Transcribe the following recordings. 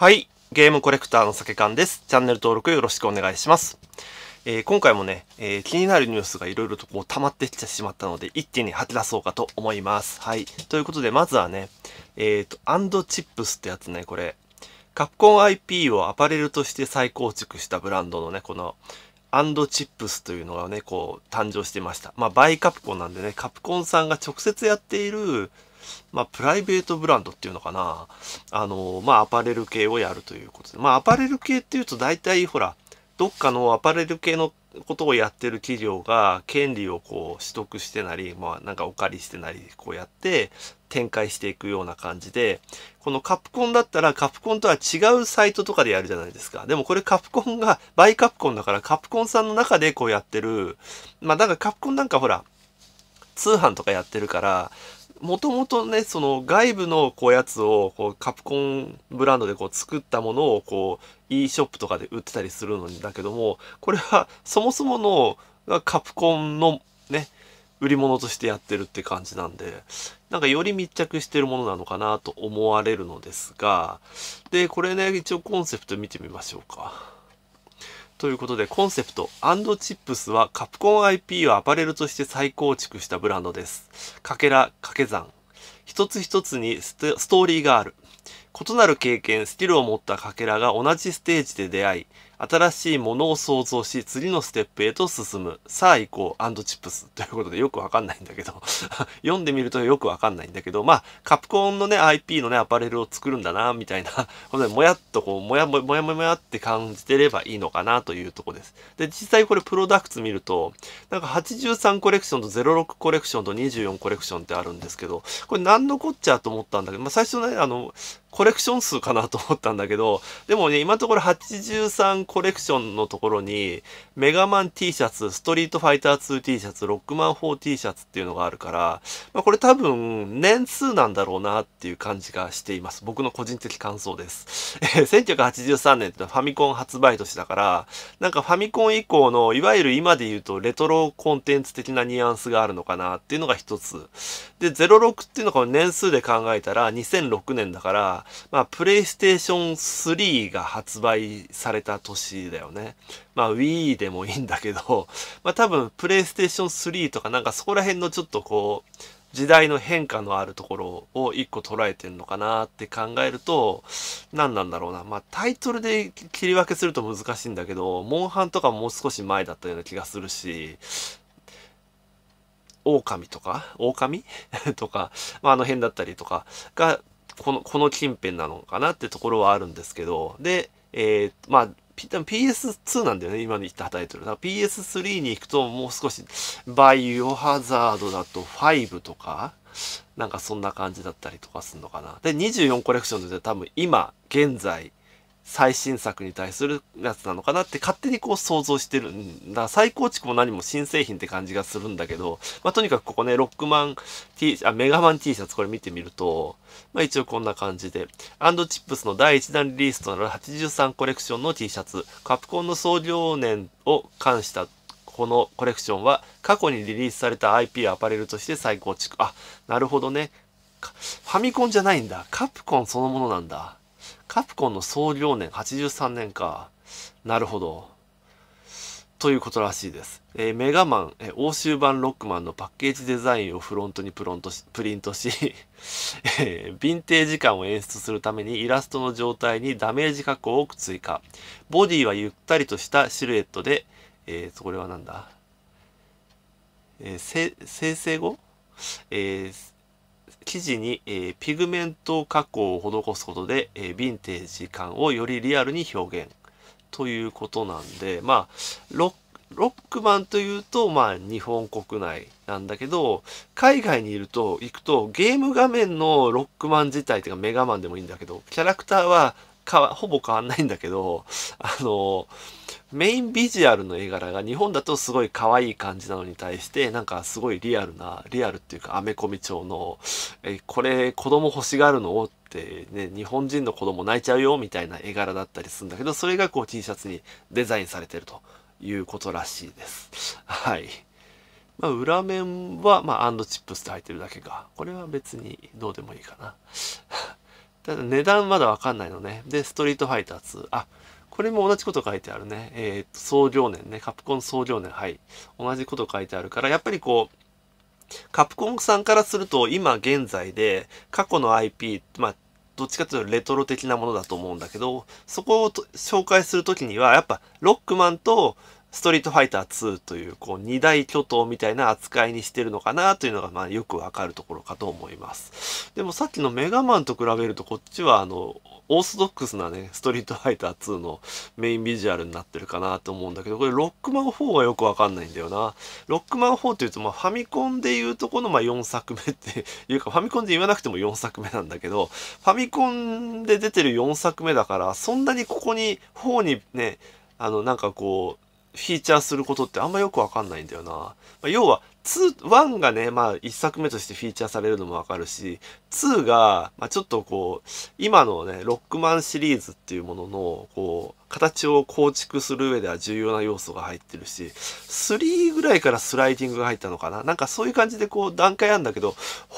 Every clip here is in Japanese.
はい。ゲームコレクターの酒缶です。チャンネル登録よろしくお願いします。えー、今回もね、えー、気になるニュースがいろいろとこう溜まってきてしまったので、一気に吐き出そうかと思います。はい。ということで、まずはね、えっ、ー、と、アンドチップスってやつね、これ。カプコン IP をアパレルとして再構築したブランドのね、この、アンドチップスというのがね、こう、誕生してました。まあ、バイカプコンなんでね、カプコンさんが直接やっているまあ、プライベートブランドっていうのかな。あの、まあ、アパレル系をやるということで。まあ、アパレル系っていうと大体、ほら、どっかのアパレル系のことをやってる企業が権利をこう取得してなり、まあ、なんかお借りしてなり、こうやって展開していくような感じで、このカプコンだったらカプコンとは違うサイトとかでやるじゃないですか。でもこれカプコンが、バイカプコンだからカプコンさんの中でこうやってる、まあ、だからカプコンなんかほら、通販とかやってるから、もともとね、その外部のこうやつをこうカプコンブランドでこう作ったものをこう e ショップとかで売ってたりするのにだけども、これは そもそものカプコンのね、売り物としてやってるって感じなんで、なんかより密着してるものなのかなと思われるのですが、で、これね、一応コンセプト見てみましょうか。ということでコンセプトアンドチップスはカプコン IP をアパレルとして再構築したブランドです。かけら、かけ算。一つ一つにストーリーがある。異なる経験、スキルを持ったかけらが同じステージで出会い、新しいものを想像し、次のステップへと進む。さあ行こう、アンドチップス。ということで、よくわかんないんだけど 読んでみるとよくわかんないんだけど、まあ、カプコンのね、IP のね、アパレルを作るんだな、みたいな、このもやっとこう、もやもやもやもやって感じてればいいのかなというとこです。で、実際これプロダクツ見ると、なんか83コレクションと06コレクションと24コレクションってあるんですけど、これ何のこっちゃと思ったんだけど、まあ最初ね、あの、コレクション数かなと思ったんだけど、でもね、今のところ83コレクションのところに、メガマン T シャツ、ストリートファイター 2T シャツ、ロックマン 4T シャツっていうのがあるから、まあ、これ多分年数なんだろうなっていう感じがしています。僕の個人的感想です。えー、1983年ってファミコン発売年だから、なんかファミコン以降の、いわゆる今で言うとレトロコンテンツ的なニュアンスがあるのかなっていうのが一つ。で、06っていうのが年数で考えたら2006年だから、まあ、プレイステーション3が発売された年しいだよね。まあ Wii でもいいんだけど、まあ多分 PlayStation 3とかなんかそこら辺のちょっとこう、時代の変化のあるところを一個捉えてんのかなって考えると、何なんだろうな。まあタイトルで切り分けすると難しいんだけど、モンハンとかもう少し前だったような気がするし、狼とか狼 とか、まあ、あの辺だったりとかが、この、この近辺なのかなってところはあるんですけど、で、えー、まあ、PS2 なんだよね、今言ったタイトル。だから PS3 に行くともう少し、バイオハザードだと5とか、なんかそんな感じだったりとかするのかな。で、24コレクションで多分今、現在、最新作に対するやつなのかなって勝手にこう想像してるんだ。再構築も何も新製品って感じがするんだけど、まあ、とにかくここね、ロックマン T、あ、メガマン T シャツこれ見てみると、まあ、一応こんな感じで、アンドチップスの第1弾リリースとなる83コレクションの T シャツ、カプコンの創業年を冠したこのコレクションは過去にリリースされた IP アパレルとして再構築。あ、なるほどね。ファミコンじゃないんだ。カプコンそのものなんだ。カプコンの創業年83年か。なるほど。ということらしいです。えー、メガマン、えー、欧州版ロックマンのパッケージデザインをフロントにプロントし プリントしえー、ヴィンテージ感を演出するためにイラストの状態にダメージ加工を追加。ボディはゆったりとしたシルエットで、えー、これはなんだ、えー、生成後、えー生地に、えー、ピグメント加工を施すことで、えー、ヴィンテージ感をよりリアルに表現ということなんで、まあ、ロックマンというと、まあ、日本国内なんだけど、海外にいると、行くと、ゲーム画面のロックマン自体、てかメガマンでもいいんだけど、キャラクターはか、ほぼ変わんないんだけど、あの、メインビジュアルの絵柄が日本だとすごい可愛い感じなのに対して、なんかすごいリアルな、リアルっていうかアメコミ調の、え、これ子供欲しがるのってね、日本人の子供泣いちゃうよみたいな絵柄だったりするんだけど、それがこう T シャツにデザインされてるということらしいです。はい。まあ、裏面は、まあ、アンドチップスって入ってるだけか。これは別にどうでもいいかな。ただ値段まだわかんないのね。で、ストリートファイター2。あ、これも同じこと書いてあるね。えっ、ー、と、創業年ね。カプコン創業年。はい。同じこと書いてあるから、やっぱりこう、カプコンさんからすると今現在で過去の IP、まあ、どっちかというとレトロ的なものだと思うんだけど、そこを紹介するときには、やっぱロックマンとストリートファイター2という、こう、二大巨頭みたいな扱いにしてるのかなというのが、まあ、よくわかるところかと思います。でもさっきのメガマンと比べると、こっちは、あの、オーソドックスなね、ストリートファイター2のメインビジュアルになってるかなと思うんだけど、これ、ロックマン4がよくわかんないんだよな。ロックマン4っていうと、まあ、ファミコンでいうとこの、まあ、4作目っていうか、ファミコンで言わなくても4作目なんだけど、ファミコンで出てる4作目だから、そんなにここに、4にね、あの、なんかこう、フィーチャーすることってあんまよくわかんないんだよな。まあ、要は、2、1がね、まあ1作目としてフィーチャーされるのもわかるし、2が、まあちょっとこう、今のね、ロックマンシリーズっていうものの、こう、形を構築する上では重要な要素が入ってるし、3ぐらいからスライディングが入ったのかな。なんかそういう感じでこう段階あるんだけど、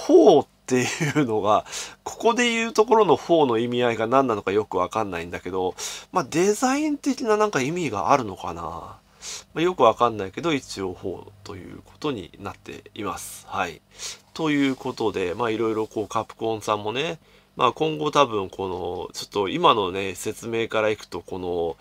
4っていうのが、ここで言うところの4の意味合いが何なのかよくわかんないんだけど、まあデザイン的ななんか意味があるのかな。まあ、よくわかんないけど一応法ということになっています。はい。ということで、まあいろいろこうカプコンさんもね、まあ今後多分この、ちょっと今のね、説明からいくと、この、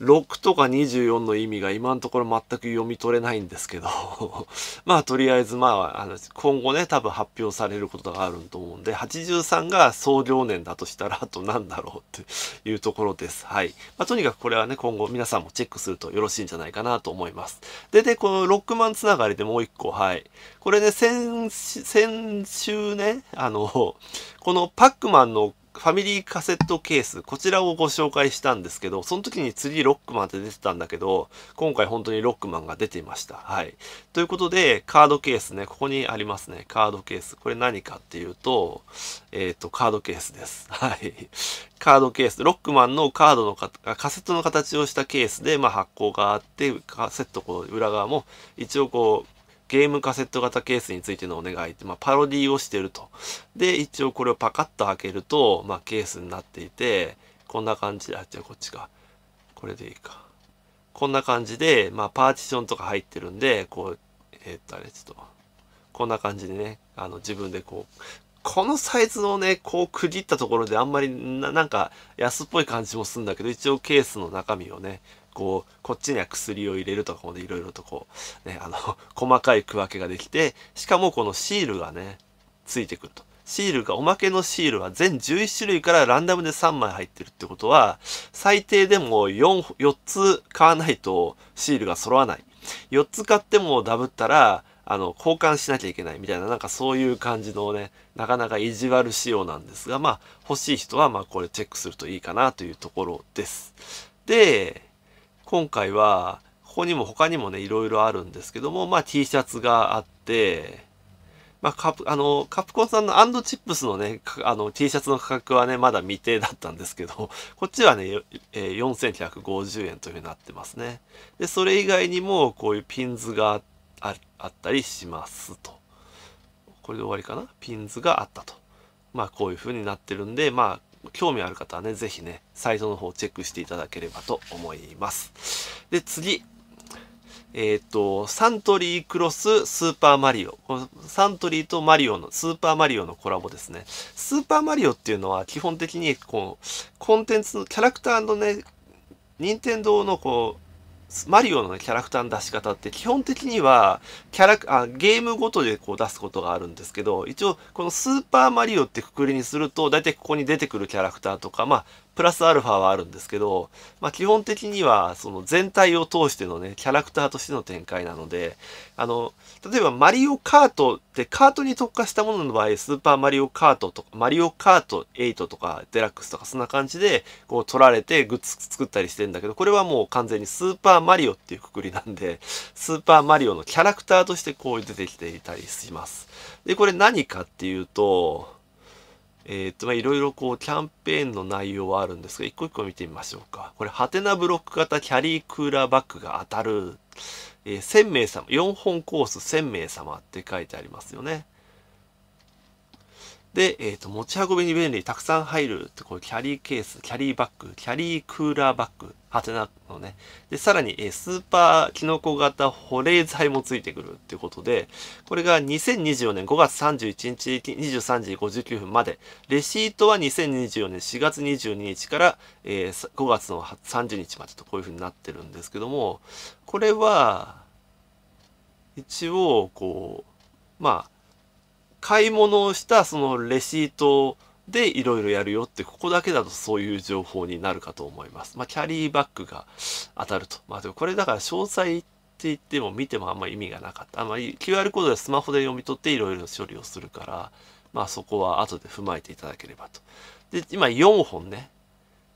6とか24の意味が今のところ全く読み取れないんですけど まあとりあえずまああの今後ね多分発表されることがあると思うんで83が総量年だとしたらあと何だろうっていうところですはい、まあ、とにかくこれはね今後皆さんもチェックするとよろしいんじゃないかなと思いますででこのロックマンつながりでもう一個はいこれね先先週ねあのこのパックマンのファミリーカセットケース、こちらをご紹介したんですけど、その時に次ロックマンって出てたんだけど、今回本当にロックマンが出ていました。はい。ということで、カードケースね、ここにありますね。カードケース。これ何かっていうと、えっ、ー、と、カードケースです。はい。カードケース。ロックマンのカードのか、カセットの形をしたケースで、まあ、発行があって、カセットこう裏側も一応こう、ゲームカセット型ケースについてのお願いって、まあ、パロディをしてると。で、一応これをパカッと開けると、まあ、ケースになっていて、こんな感じで、あ、じゃあこっちか。これでいいか。こんな感じで、まあ、パーティションとか入ってるんで、こう、えー、っと、あれ、ちょっと、こんな感じでね、あの、自分でこう、このサイズをね、こう区切ったところであんまりな、なんか安っぽい感じもするんだけど、一応ケースの中身をね、こうこっちには薬を入れるとかでいろいろとこう、ね、あの 細かい区分けができてしかもこのシールがねついてくると。シールがおまけのシールは全11種類からランダムで3枚入ってるってことは最低でも 4, 4つ買わないとシールが揃わない4つ買ってもダブったらあの、交換しなきゃいけないみたいな、なんかそういう感じのね、なかなか意地悪仕様なんですが、まあ、欲しい人は、まあ、これチェックするといいかなというところです。で、今回はここにも他にもねいろいろあるんですけども、まあ、T シャツがあって、まあ、カプあのカプコンさんのアンドチップスのねあの T シャツの価格はねまだ未定だったんですけど こっちはね、え4150円というふうになってますねでそれ以外にもこういうピンズがあったりしますとこれで終わりかなピンズがあったとまあこういうふうになってるんでまあ興味ある方はね、ぜひね、サイトの方チェックしていただければと思います。で、次。えっ、と、サントリークロススーパーマリオ。このサントリーとマリオの、スーパーマリオのコラボですね。スーパーマリオっていうのは基本的にこう、コンテンツのキャラクターのね、任天堂のこう、マリオの、キャラクターの出し方って基本的にはキャラあゲームごとでこう出すことがあるんですけど一応この「スーパーマリオ」ってくくりにすると大体ここに出てくるキャラクターとか、まあ、プラスアルファはあるんですけど、まあ、基本的にはその全体を通してのね、キャラクターとしての展開なので、あの、例えばマリオカートってカートに特化したものの場合、スーパーマリオカートとか、マリオカート8とかデラックスとかそんな感じで、こう取られてグッズ作ったりしてんだけど、これはもう完全にスーパーマリオっていうくくりなんで、スーパーマリオのキャラクターとしてこう出てきていたりします。で、これ何かっていうと、えっ、と、まいろいろこう、キャンペーンの内容はあるんですが、一個一個見てみましょうか。これ、ハテナブロック型キャリークーラーバッグが当たる、えー、1000名様、4本コース1000名様って書いてありますよね。で、えっ、ー、と、持ち運びに便利、たくさん入るって、こう、キャリーケース、キャリーバッグ、キャリークーラーバッグ、ハテナのね。で、さらに、えスーパーキノコ型保冷剤もついてくるっていうことで、これが2024年5月31日23時59分まで、レシートは2024年4月22日から、えー、5月の30日までとこういうふうになってるんですけども、これは、一応、こう、まあ、買い物をしたそのレシートでいろいろやるよってここだけだとそういう情報になるかと思います。まあ、キャリーバッグが当たると。まあ、でもこれだから詳細って言っても見てもあんま意味がなかった。あんまり QR コードでスマホで読み取っていろいろ処理をするから、まあそこは後で踏まえていただければと。で、今4本ね。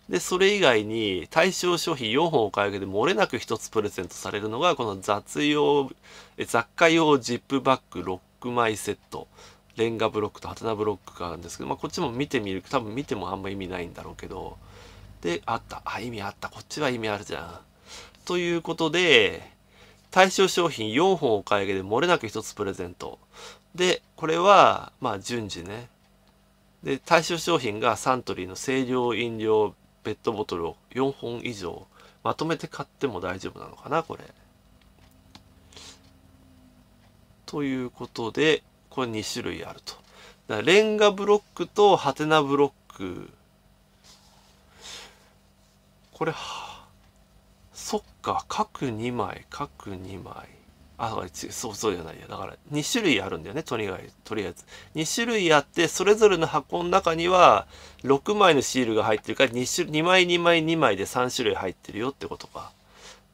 で、それ以外に対象商品4本お買い上げで漏れなく1つプレゼントされるのが、この雑用、雑貨用ジップバッグ6枚セット。レンガブロックとハテナブロックがあるんですけど、まあ、こっちも見てみる多分見てもあんま意味ないんだろうけどであったあ意味あったこっちは意味あるじゃん。ということで対象商品4本お買い上げで漏れなく1つプレゼントでこれはまあ順次ねで対象商品がサントリーの清涼飲料ペットボトルを4本以上まとめて買っても大丈夫なのかなこれ。ということでこれ2種類あると。だレンガブロックとハテナブロック。これ、はそっか、各2枚、各2枚。あ、そう、そうじゃないよ。だから2種類あるんだよね、とあえず。とりあえず。2種類あって、それぞれの箱の中には6枚のシールが入ってるから2種、2枚、2枚、2枚で3種類入ってるよってことか。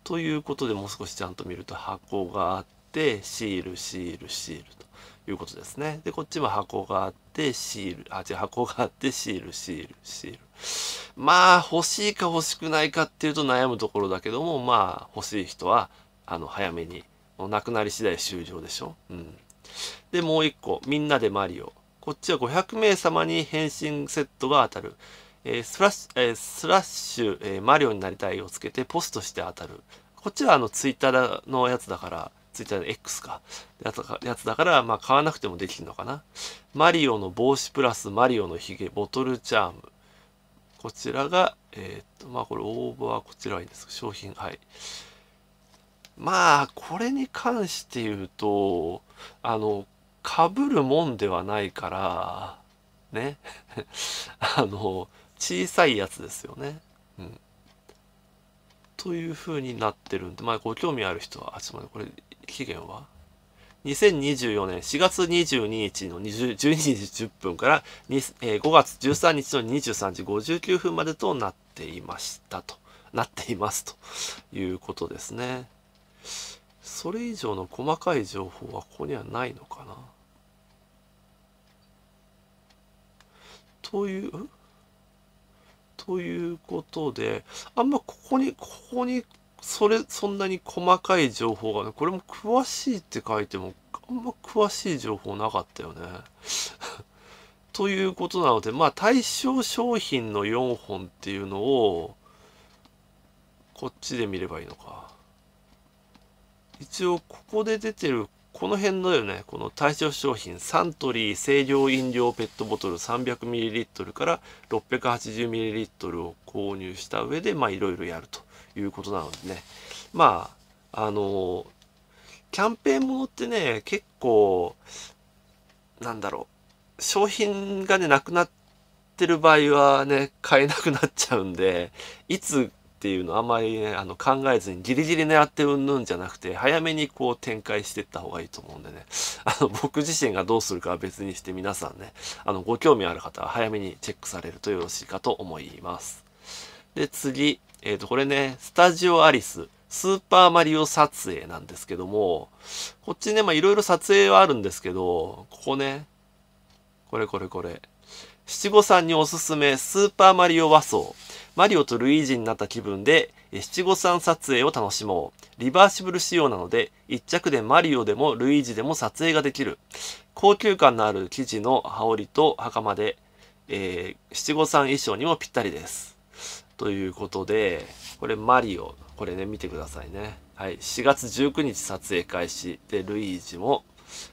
ということでもう少しちゃんと見ると箱があって、シール、シール、シールと。いうことですね。で、こっちも箱があって、シール。あ、違う、箱があって、シール、シール、シール。まあ、欲しいか欲しくないかっていうと悩むところだけども、まあ、欲しい人は、あの、早めに、なくなり次第終了でしょ。うん。で、もう一個、みんなでマリオ。こっちは500名様に変身セットが当たる。えー、スラッシュ、えー、スラッシュ、えー、マリオになりたいをつけてポストして当たる。こっちはあのツイッターのやつだから、ツイッターの X か。やつやつだから、まあ買わなくてもできるのかな。マリオの帽子プラスマリオのヒゲ、ボトルチャーム。こちらが、えー、っと、まあこれ応募はこちらはいいんです商品、はい。まあ、これに関して言うと、あの、かぶるもんではないから、ね。あの、小さいやつですよね。うん。というふうになってるんで、まあ、ご興味ある人は、あ、ちょっと待って、これ、期限は ?2024 年4月22日の20 12時10分から2、えー、5月13日の23時59分までとなっていましたと、なっていますということですね。それ以上の細かい情報はここにはないのかなという、ということで、あんまここに、ここに、それ、そんなに細かい情報がね、これも詳しいって書いても、あんま詳しい情報なかったよね。ということなので、まあ、対象商品の4本っていうのを、こっちで見ればいいのか。一応、ここで出てるこの辺のよね、この対象商品、サントリー清涼飲料ペットボトル 300ml から 680ml を購入した上で、まあいろいろやるということなのでね。まあ、あの、キャンペーンものってね、結構、なんだろう、商品がね、なくなってる場合はね、買えなくなっちゃうんで、いつっていうのあんまりねあの考えずにギリギリ狙ってうんぬんじゃなくて早めにこう展開していった方がいいと思うんでね あの僕自身がどうするかは別にして皆さんねあのご興味ある方は早めにチェックされるとよろしいかと思いますで次えっ、ー、とこれねスタジオアリススーパーマリオ撮影なんですけどもこっちねまあいろいろ撮影はあるんですけどここねこれこれこれ七五三におすすめスーパーマリオ和装。マリオとルイージになった気分で七五三撮影を楽しもう。リバーシブル仕様なので一着でマリオでもルイージでも撮影ができる。高級感のある生地の羽織と袴で、えー、七五三衣装にもぴったりです。ということで、これマリオ。これね、見てくださいね。はい。4月19日撮影開始。で、ルイージも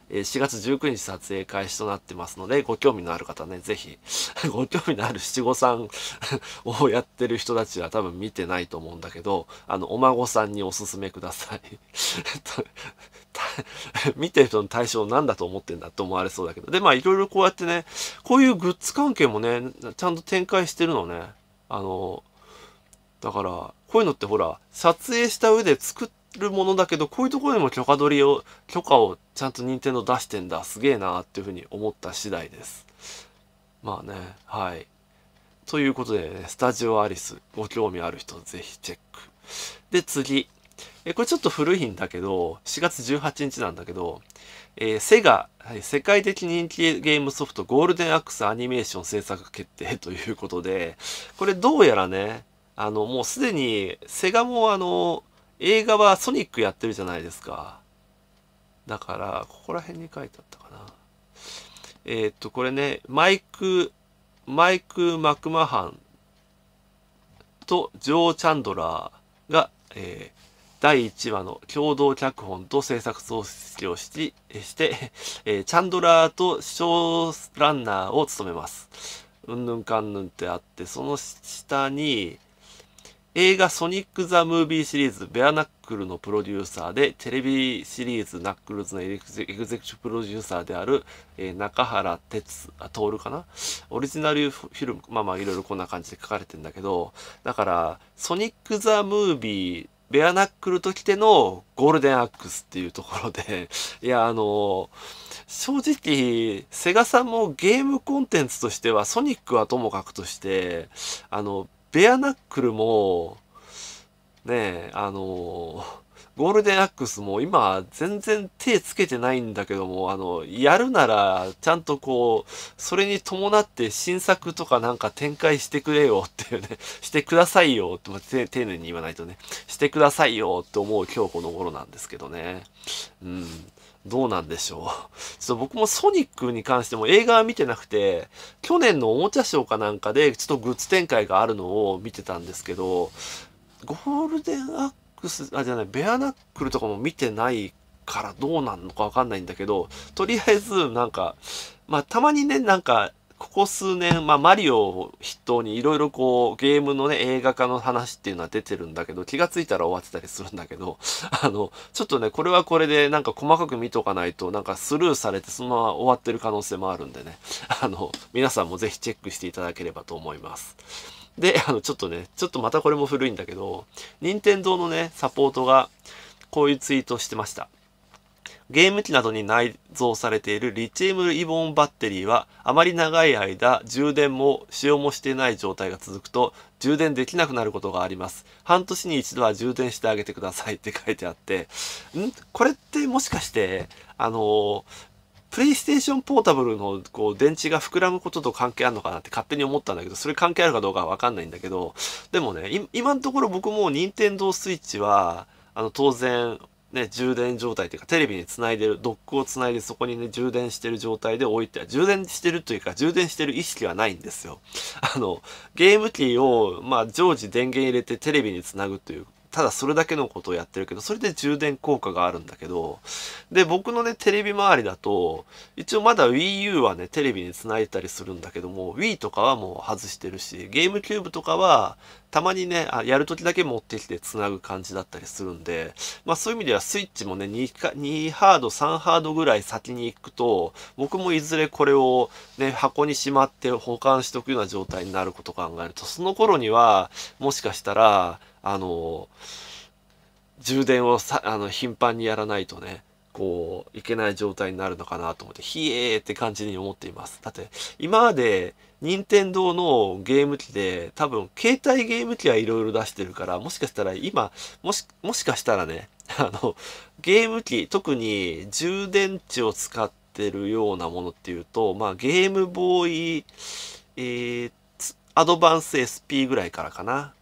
え4月19日撮影開始となってますので、ご興味のある方ね、ぜひ、ご興味のある七五三 をやってる人たちは多分見てないと思うんだけど、あの、お孫さんにおすすめください。見てる人の対象なんだと思ってんだって思われそうだけど。で、まあいろいろこうやってね、こういうグッズ関係もね、ちゃんと展開してるのね。あの、だから、こういうのってほら、撮影した上で作ってるものだけど、こういうところでも許可取りを、許可をちゃんと任天堂出してんだ、すげえなっていうふうに思った次第です。まあね、はい。ということでね、スタジオアリス、ご興味ある人、ぜひチェック。で、次。え、これちょっと古いんだけど、4月18日なんだけど、えー、セガ、はい、世界的人気ゲームソフトゴールデンアクスアニメーション制作決定ということで、これどうやらね、あの、もうすでにセガもあの、映画はソニックやってるじゃないですか。だから、ここら辺に書いてあったかな。えー、っと、これね、マイク、マイク・マクマハンとジョー・チャンドラーが、えー、第1話の共同脚本と制作総出をしして、えー、チャンドラーとショーランナーを務めます。うんぬんかんぬんってあって、その下に、映画ソニック・ザ・ムービーシリーズ、ベアナックルのプロデューサーで、テレビシリーズ、ナックルズのエグゼクシィプロデューサーである、えー、中原哲、あ、徹かなオリジナルフィルム、まあまあいろいろこんな感じで書かれてんだけど、だから、ソニック・ザ・ムービー、ベアナックルと来てのゴールデンアックスっていうところで、いや、あの正直、セガさんもゲームコンテンツとしては、ソニックはともかくとして、あの、ベアナックルも、ねえ、あのゴールデンアックスも今全然手つけてないんだけども、あの、やるならちゃんとこう、それに伴って新作とかなんか展開してくれよっていうね、してくださいよって、丁寧に言わないとね、してくださいよって思う今日この頃なんですけどね。うん。どうなんでしょう。ちょっと僕もソニックに関しても映画は見てなくて、去年のおもちゃショーかなんかでちょっとグッズ展開があるのを見てたんですけど、ゴールデンアックス、あ、じゃない、ベアナックルとかも見てないからどうなんのかわかんないんだけど、とりあえずなんか、まあたまにね、なんかここ数年、まあ、マリオを筆頭にいろいろこう、ゲームのね、映画化の話っていうのは出てるんだけど、気がついたら終わってたりするんだけど、あの、ちょっとね、これはこれでなんか細かく見とかないと、なんかスルーされてそのまま終わってる可能性もあるんでね、あの、皆さんもぜひチェックしていただければと思います。で、あの、ちょっとね、ちょっとまたこれも古いんだけど、任天堂のね、サポートが、こういうツイートしてました。ゲーム機などに内蔵されているリチウムイボンバッテリーはあまり長い間充電も使用もしていない状態が続くと充電できなくなることがあります。半年に一度は充電してあげてくださいって 書いてあって、んこれってもしかして、あのプレイステーションポータブルのこう電池が膨らむことと関係あるのかなって勝手に思ったんだけど、それ関係あるかどうかはわかんないんだけど、でもね、今のところ僕も任天堂 switch は、あの、当然、ね、充電状態というか、テレビにつないでる、ドックをつないでそこにね、充電してる状態で置いて、充電してるというか、充電してる意識はないんですよ。あの、ゲーム機を、まあ、常時電源入れてテレビにつなぐというただそれだけのことをやってるけど、それで充電効果があるんだけど、で、僕のね、テレビ周りだと、一応まだ Wii U はね、テレビに繋いだりするんだけども、Wii とかはもう外してるし、ゲームキューブとかは、たまにね、あやるときだけ持ってきて繋ぐ感じだったりするんで、まあそういう意味ではスイッチもね、2, か2ハード、3ハードぐらい先に行くと、僕もいずれこれをね、箱にしまって保管しておくような状態になることを考えると、その頃には、もしかしたら、あの充電をさあの頻繁にやらないとねこういけない状態になるのかなと思ってひえーって感じに思っていますだって今まで任天堂のゲーム機で多分携帯ゲーム機はいろいろ出してるからもしかしたら今もしもしかしたらね あのゲーム機特に充電池を使ってるようなものっていうとまあゲームボーイ、えー、アドバンス SP ぐらいからかな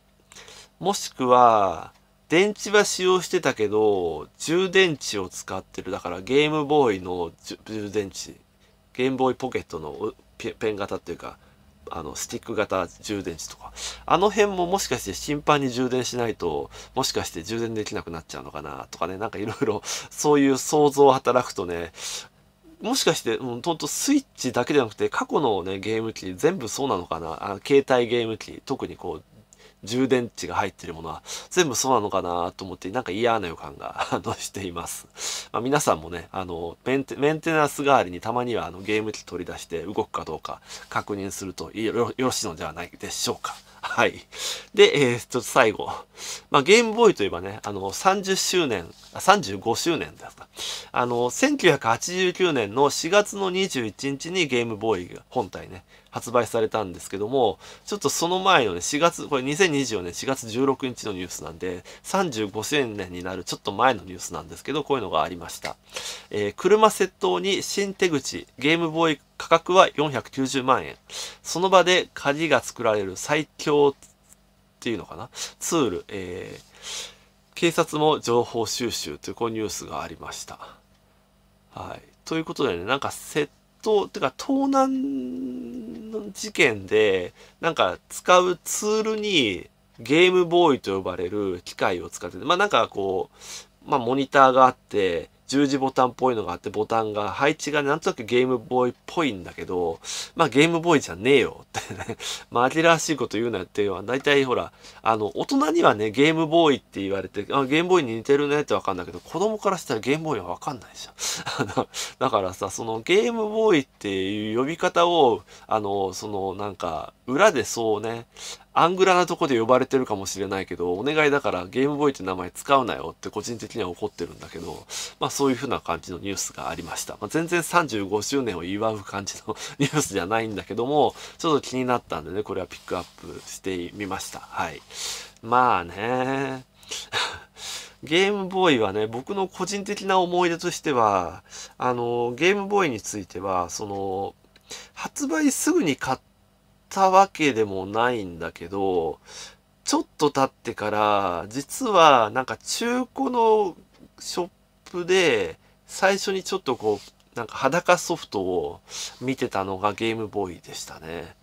もしくは、電池は使用してたけど、充電池を使ってる。だからゲームボーイの充電池。ゲームボーイポケットのペン型っていうか、あの、スティック型充電池とか。あの辺ももしかして頻繁に充電しないと、もしかして充電できなくなっちゃうのかなとかね、なんかいろいろそういう想像を働くとね、もしかして、うん、ほんとスイッチだけじゃなくて、過去のね、ゲーム機全部そうなのかなあ携帯ゲーム機、特にこう、充電池が入ってるものは全部そうなのかなと思ってなんか嫌な予感が しています、まあ、皆さんもねあのメンテナンス代わりにたまにはあのゲーム機取り出して動くかどうか確認するとよろしいのではないでしょうかはい。で、えー、っと最後。まあ、ゲームボーイといえばね、あの、30周年、35周年ですか。あの、1989年の4月の21日にゲームボーイが本体ね、発売されたんですけども、ちょっとその前のね、4月、これ2024年4月16日のニュースなんで、35周年になるちょっと前のニュースなんですけど、こういうのがありました。えー、車窃盗に新手口、ゲームボーイ価格は490万円。その場で鍵が作られる最強っていうのかなツール、えー、警察も情報収集というこうニュースがありました。はい。ということでね、なんか窃盗、てか盗難の事件で、なんか使うツールにゲームボーイと呼ばれる機械を使ってて、まあなんかこう、まあモニターがあって、十字ボタンっぽいのがあって、ボタンが、配置がなんとなくゲームボーイっぽいんだけど、まあゲームボーイじゃねえよ ってね、紛らわしいこと言うなっていうのは、大体ほら、あの、大人にはね、ゲームボーイって言われて、あゲームボーイに似てるねってわかんないけど、子供からしたらゲームボーイはわかんないじゃん。あの、だからさ、そのゲームボーイっていう呼び方を、あの、そのなんか、裏でそうね、アングラなとこで呼ばれてるかもしれないけど、お願いだからゲームボーイって名前使うなよって個人的には怒ってるんだけど、まあそういう風な感じのニュースがありました。まあ、全然35周年を祝う感じの ニュースじゃないんだけども、ちょっと気になったんでね、これはピックアップしてみました。はい。まあね。ゲームボーイはね、僕の個人的な思い出としては、あの、ゲームボーイについては、その、発売すぐに買って、たわけでもないんだけど、ちょっと経ってから、実はなんか中古のショップで、最初にちょっとこう、なんか裸ソフトを見てたのがゲームボーイでしたね。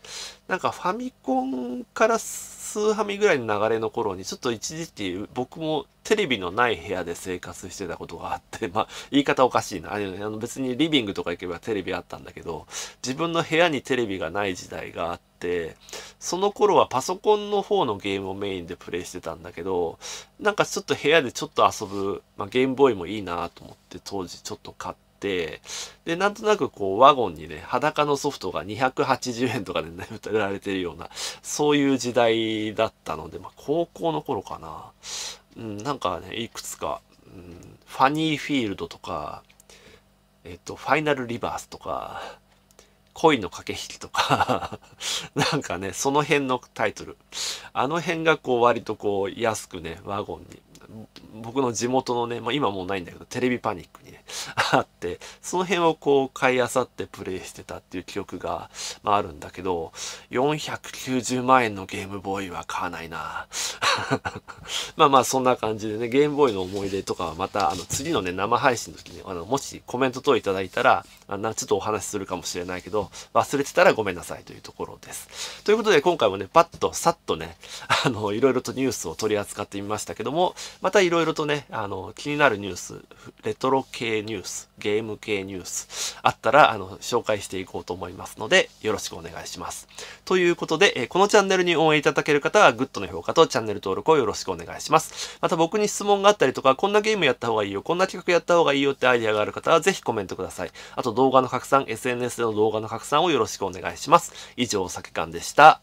なんかファミコンからスーハミぐらいの流れの頃に、ちょっと一時期僕もテレビのない部屋で生活してたことがあって、まあ、言い方おかしいな。あの別にリビングとか行けばテレビあったんだけど、自分の部屋にテレビがない時代があって、その頃はパソコンの方のゲームをメインでプレイしてたんだけど、なんかちょっと部屋でちょっと遊ぶ、まあ、ゲームボーイもいいなと思って当時ちょっと買って、て、で、なんとなくこうワゴンにね、裸のソフトが280円とかで、ね、売られてるような、そういう時代だったので、まあ、高校の頃かな。うん、なんかね、いくつか、うん、ファニーフィールドとか、えっと、ファイナルリバースとか、恋の駆け引きとか なんかね、その辺のタイトル。あの辺がこう割とこう安くね、ワゴンに僕の地元のね、まあ、今もうないんだけど、テレビパニックにね、あって、その辺をこう買いあさってプレイしてたっていう記憶が、まあ、あるんだけど、490万円のゲームボーイは買わないな まあまあそんな感じでね、ゲームボーイの思い出とかはまた、あの、次のね、生配信の時に、あの、もしコメント等いただいたら、あの、ちょっとお話しするかもしれないけど、忘れてたらごめんなさいというところです。ということで今回もね、パッとさっとね、あの、いろいろとニュースを取り扱ってみましたけども、またいろいろとね、あの、気になるニュース、レトロ系ニュース、ゲーム系ニュース、あったら、あの、紹介していこうと思いますので、よろしくお願いします。ということで、えこのチャンネルに応援いただける方は、グッドの評価とチャンネル登録をよろしくお願いします。また僕に質問があったりとか、こんなゲームやった方がいいよ、こんな企画やった方がいいよってアイディアがある方は、ぜひコメントください。あと動画の拡散、SNS での動画の拡散をよろしくお願いします。以上、酒館でした。